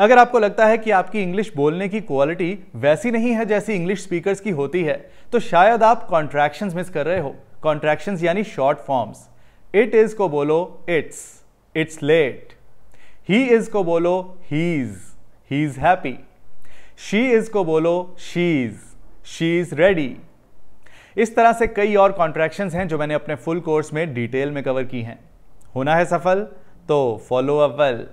अगर आपको लगता है कि आपकी इंग्लिश बोलने की क्वालिटी वैसी नहीं है जैसी इंग्लिश स्पीकर्स की होती है तो शायद आप कॉन्ट्रैक्शन मिस कर रहे हो कॉन्ट्रैक्शन यानी शॉर्ट फॉर्म्स इट इज को बोलो it's it's let he is को बोलो he's he is happy she is को बोलो शीज शी इज रेडी इस तरह से कई और कॉन्ट्रैक्शन हैं जो मैंने अपने फुल कोर्स में डिटेल में कवर की हैं होना है सफल तो फॉलो अवल